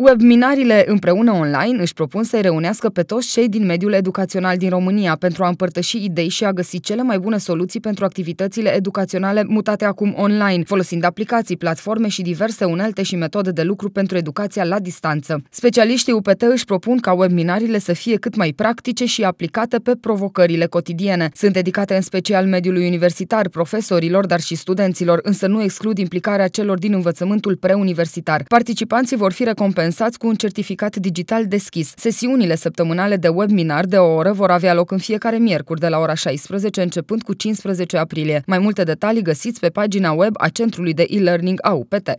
Webminarile împreună online își propun să-i reunească pe toți cei din mediul educațional din România pentru a împărtăși idei și a găsi cele mai bune soluții pentru activitățile educaționale mutate acum online, folosind aplicații, platforme și diverse unelte și metode de lucru pentru educația la distanță. Specialiștii UPT își propun ca webminarile să fie cât mai practice și aplicate pe provocările cotidiene. Sunt dedicate în special mediului universitar, profesorilor, dar și studenților, însă nu exclud implicarea celor din învățământul preuniversitar. Participanții vor fi recompensați recompensați cu un certificat digital deschis. Sesiunile săptămânale de webinar de o oră vor avea loc în fiecare miercuri de la ora 16, începând cu 15 aprilie. Mai multe detalii găsiți pe pagina web a Centrului de e-learning AUPT.